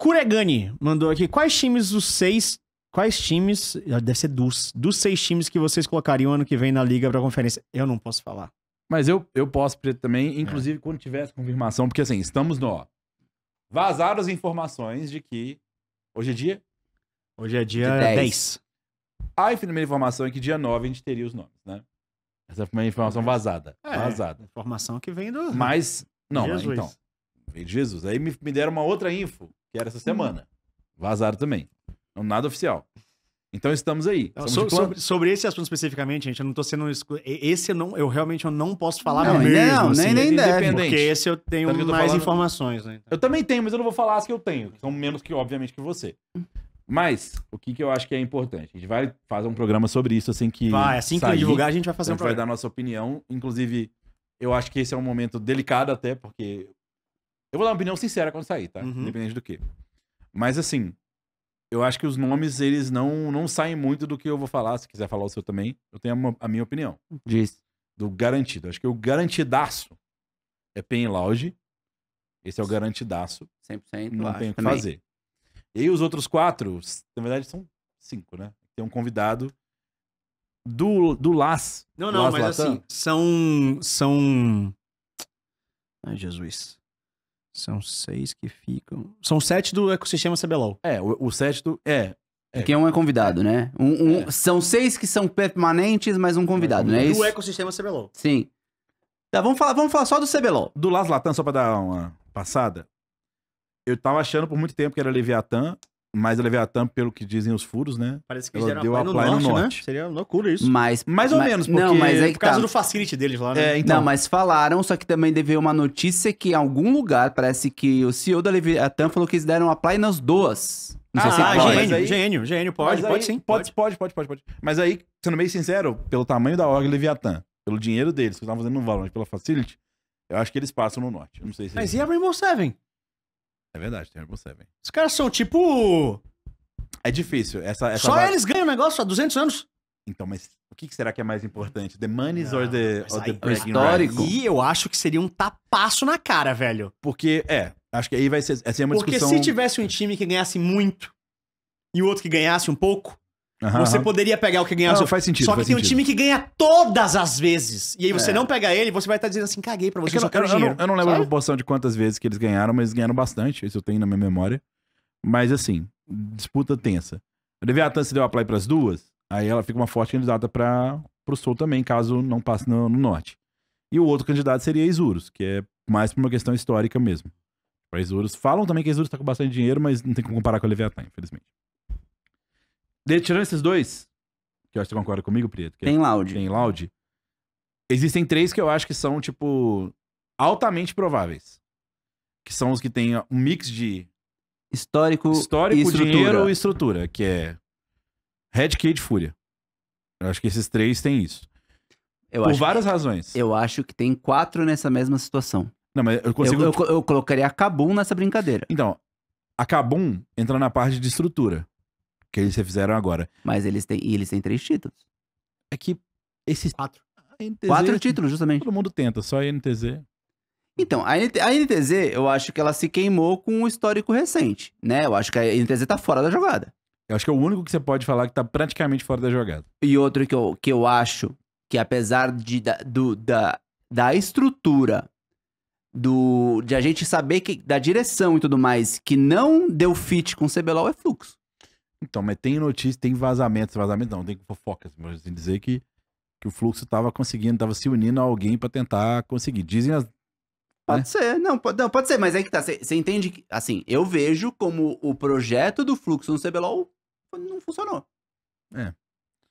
Curegani mandou aqui. Quais times dos seis. Quais times. Ah, deve ser dos. Dos seis times que vocês colocariam ano que vem na liga pra conferência? Eu não posso falar. Mas eu, eu posso também, é. inclusive é. quando tiver essa confirmação, porque assim, estamos no. vazaram as informações de que. Hoje é dia? Hoje é dia 10. 10. A primeira informação é que dia 9 a gente teria os nomes, né? Essa foi é uma informação vazada. É, vazada. Informação que vem do. Mas. Não, Jesus. então. Vem de Jesus. Aí me, me deram uma outra info que era essa uhum. semana. Vazaram também. Não, nada oficial. Então estamos aí. Então, so, sobre, sobre, esse assunto especificamente, gente, eu não tô sendo. Exclu... Esse eu, não, eu realmente eu não posso falar não, mesmo. Não, assim, nem, nem deve. Porque esse eu tenho mais falando... informações. Né? Então. Eu também tenho, mas eu não vou falar as que eu tenho. Que são menos que, obviamente, que você. Mas, o que, que eu acho que é importante? A gente vai fazer um programa sobre isso assim que. Vai, assim que divulgar, a gente vai fazer um programa. A gente vai dar a nossa opinião. Inclusive, eu acho que esse é um momento delicado até, porque eu vou dar uma opinião sincera quando sair, tá? Uhum. Independente do que. Mas assim, eu acho que os nomes, eles não, não saem muito do que eu vou falar. Se quiser falar o seu também, eu tenho a minha opinião. Diz. Do garantido. Acho que o garantidaço é Pen Lounge. Esse é o garantidaço. 100%. Não tem o que fazer. E os outros quatro, na verdade são cinco, né? Tem um convidado do, do Las. Não, não, Las mas Latam. assim, são. São. Ai, Jesus. São seis que ficam. São sete do ecossistema CBLOL. É, o, o sete do. É. é. Porque um é convidado, né? Um, um, é. São seis que são permanentes, mas um convidado, é, né? Do isso? ecossistema CBLOL. Sim. Tá, vamos falar, vamos falar só do CBLOL. Do Las Latam, só pra dar uma passada. Eu tava achando por muito tempo que era Leviatã. Mas o Leviatã, a pelo que dizem os furos, né? Parece que eles deram deu apply no, norte, no norte, né? Seria loucura isso. Mas, Mais ou mas, menos, porque... Não, mas é, é por causa tá. do facility deles lá, né? É, então... Não, mas falaram, só que também teve uma notícia que em algum lugar, parece que o CEO da Leviathan falou que eles deram Play nas duas. Não ah, sei ah, se ah, pode. Gênio, aí... gênio, gênio, pode, pode sim. Pode, pode, pode, pode, pode. Mas aí, sendo bem sincero, pelo tamanho da org Leviathan, pelo dinheiro deles, que estavam fazendo no Valorant, pela facility, eu acho que eles passam no norte. Eu não sei se... Mas e a Rainbow Seven? É verdade, tem Rainbow Seven. Os caras são tipo. É difícil. Essa, essa Só vai... eles ganham o negócio há 200 anos. Então, mas o que será que é mais importante? The Money's or the, or the aí, é histórico? E eu acho que seria um tapaço na cara, velho. Porque, é, acho que aí vai ser, essa é uma Porque discussão... Porque se tivesse um time que ganhasse muito e o outro que ganhasse um pouco, você poderia pegar o que ganhar. Não, faz sentido, Só que tem um time que ganha todas as vezes. E aí você é. não pega ele, você vai estar tá dizendo assim, caguei pra É você, que eu, só não- quero eu não, dinheiro. eu não lembro a proporção de quantas vezes que eles ganharam, mas eles ganharam bastante, isso eu tenho na minha memória. Mas assim, disputa tensa. A Leviathan se deu a play pras duas, aí ela fica uma forte candidata para pro Sul também, caso não passe no, no Norte. E o outro candidato seria a Isurus, que é mais por uma questão histórica mesmo. Tipo, a Isurus, falam também que a Isurus tá com bastante dinheiro, mas não tem como comparar com a Leviathan, infelizmente. De, tirando esses dois, que eu acho que você concorda comigo, Prieto. Que tem Loud. Tem Loud. Existem três que eu acho que são, tipo, altamente prováveis. Que são os que têm um mix de... Histórico, histórico e dinheiro e estrutura. Que é Red Cage Fúria. Eu acho que esses três têm isso. Eu Por várias que, razões. Eu acho que tem quatro nessa mesma situação. Não, mas eu consigo. Eu, eu, eu colocaria a Kabum nessa brincadeira. Então, a Kabum entra na parte de estrutura que eles fizeram agora. Mas eles têm, e eles têm três títulos. É que esses quatro. NTZ, quatro títulos, justamente. Todo mundo tenta, só a NTZ. Então, a, NTZ, eu acho que ela se queimou com o histórico recente, né? Eu acho que a NTZ tá fora da jogada. Eu acho que é o único que você pode falar que tá praticamente fora da jogada. E outro que eu, que eu acho que apesar de, da, do, da, da estrutura, do, de a gente saber que, da direção e tudo mais, que não deu fit com o CBLOL é fluxo. Então, mas tem notícias, tem vazamentos, vazamentos não, tem fofocas, mas em assim dizer que, que o fluxo estava conseguindo, estava se unindo a alguém para tentar conseguir. Dizem as. Né? Pode né? ser, não pode, não, pode ser, mas é que tá. Você entende que, assim, eu vejo como o projeto do fluxo no CBLOL não funcionou. É.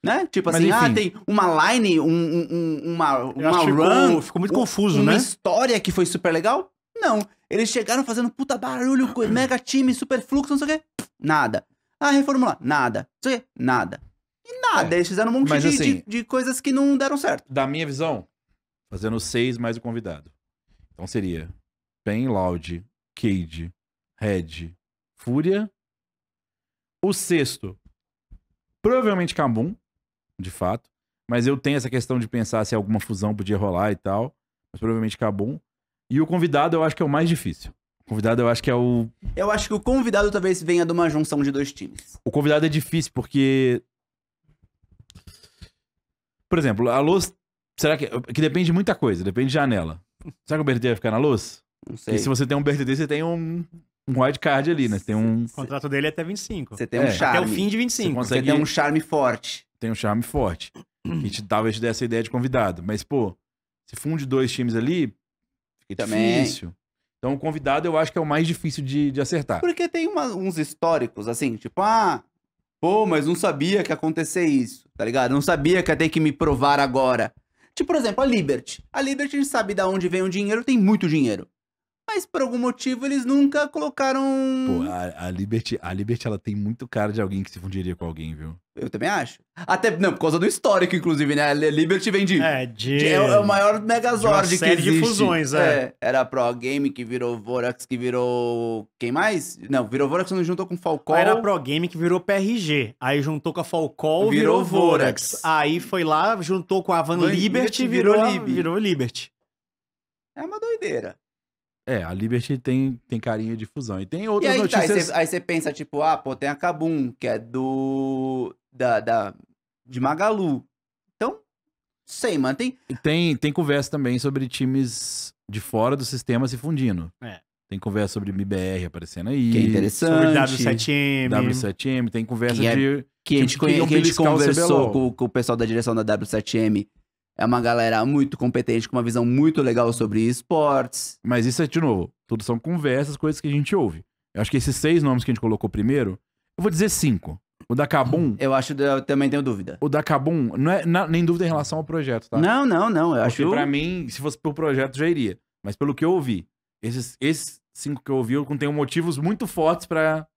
Né? Tipo assim, ah, tem uma line, um, um, uma, uma run. Ficou, ficou muito um, confuso, uma né? Uma história que foi super legal? Não. Eles chegaram fazendo puta barulho, mega time, super fluxo, não sei o quê. Nada. Ah, reformular. Nada. Isso nada. E nada. É. Eles fizeram um monte Mas, de, assim, de, de coisas que não deram certo. Da minha visão, fazendo seis mais o convidado. Então seria Ben Loud, Cade, Red, Fúria. O sexto, provavelmente Cabum, de fato. Mas eu tenho essa questão de pensar se alguma fusão podia rolar e tal. Mas provavelmente Cabum. E o convidado eu acho que é o mais difícil. Convidado, eu acho que é o. Eu acho que o convidado talvez venha de uma junção de dois times. O convidado é difícil, porque. Por exemplo, a luz. Será que. Que depende de muita coisa, depende de janela. Será que o BRT vai ficar na luz? Não sei. E se você tem um BRTT, você tem um, um wildcard ali, né? tem um. O contrato dele é até 25. Você tem um é. charme. Até o fim de 25. Você, consegue... você tem um charme forte. Tem um charme forte. A gente talvez te dê essa ideia de convidado. Mas, pô, se funde dois times ali, fica Também. difícil. Então, o convidado eu acho que é o mais difícil de, de acertar. Porque tem uma, uns históricos, assim, tipo, ah, pô, mas não sabia que ia acontecer isso, tá ligado? Não sabia que ia ter que me provar agora. Tipo, por exemplo, a Liberty. A Liberty a gente sabe de onde vem o dinheiro, tem muito dinheiro. Mas por algum motivo eles nunca colocaram. Pô, a, a, Liberty, a Liberty ela tem muito cara de alguém que se fundiria com alguém, viu? Eu também acho. Até, não, por causa do histórico, inclusive, né? A Liberty vem de. É, de. de é, é o maior Megazord de uma série existe. de fusões, é. é. Era a Pro Game que virou Vorax, que virou. Quem mais? Não, virou Vorax, não juntou com Falcol. Era a Pro Game que virou PRG. Aí juntou com a Falcol, virou, virou Vorax. Vorax. Aí foi lá, juntou com a Van, Liberty, e virou, virou, Liberty. virou Liberty. É uma doideira. É, a Liberty tem, tem carinha de fusão. E tem outras e tá, aí, notícias... Tá, aí você pensa, tipo, ah, pô, tem a Kabum, que é do... Da, da, de Magalu. Então, sei, mano. Tem... Tem, tem conversa também sobre times de fora do sistema se fundindo. É. Tem conversa sobre MBR aparecendo aí. Que é interessante. Sobre W7M. W7M, tem conversa que é, de. Que a tipo, gente, que, a gente conversou com, com, o pessoal da direção da W7M é uma galera muito competente, com uma visão muito legal sobre esportes. Mas isso é, de novo, tudo são conversas, coisas que a gente ouve. Eu acho que esses seis nomes que a gente colocou primeiro, eu vou dizer cinco. O da Kabum. Eu acho, eu também tenho dúvida. O da Kabum, não é na, nem dúvida em relação ao projeto, tá? Não, não, não. Eu acho que Pra mim, se fosse pro projeto, já iria. Mas pelo que eu ouvi, esses, esses cinco que eu ouvi, eu tenho motivos muito fortes para.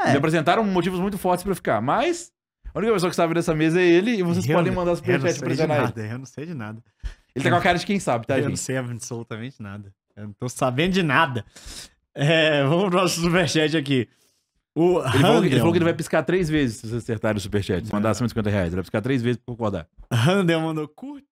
É. Eles apresentaram motivos muito fortes para ficar. Mas a única pessoa que sabe dessa mesa é ele e vocês eu, podem mandar superchat pra ele. eu não sei de nada. Ele tá com a cara de quem sabe, tá, eu gente? Eu não sei absolutamente nada. Eu não tô sabendo de nada. É, vamos pro nosso superchat aqui. O ele, falou que, ele falou que ele vai piscar três vezes se vocês acertarem o superchat. Se mandar 150 reais, ele vai piscar três vezes pra concordar. Handel mandou curto